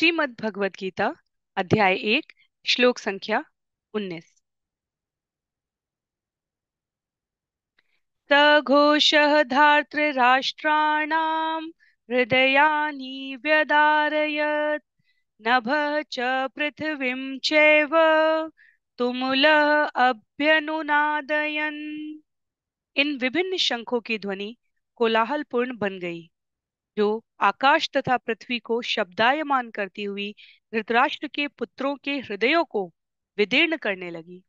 श्रीमद् भगवद गीता अध्याय एक श्लोक संख्या उन्नीस धात्र राष्ट्राण हृदयानी व्यदारयत नभ च पृथ्वी चैव अभ्यनुनादयन इन विभिन्न शंखों की ध्वनि कोलाहलपूर्ण बन गई जो आकाश तथा पृथ्वी को शब्दायमान करती हुई धृतराष्ट्र के पुत्रों के हृदयों को विदीर्ण करने लगी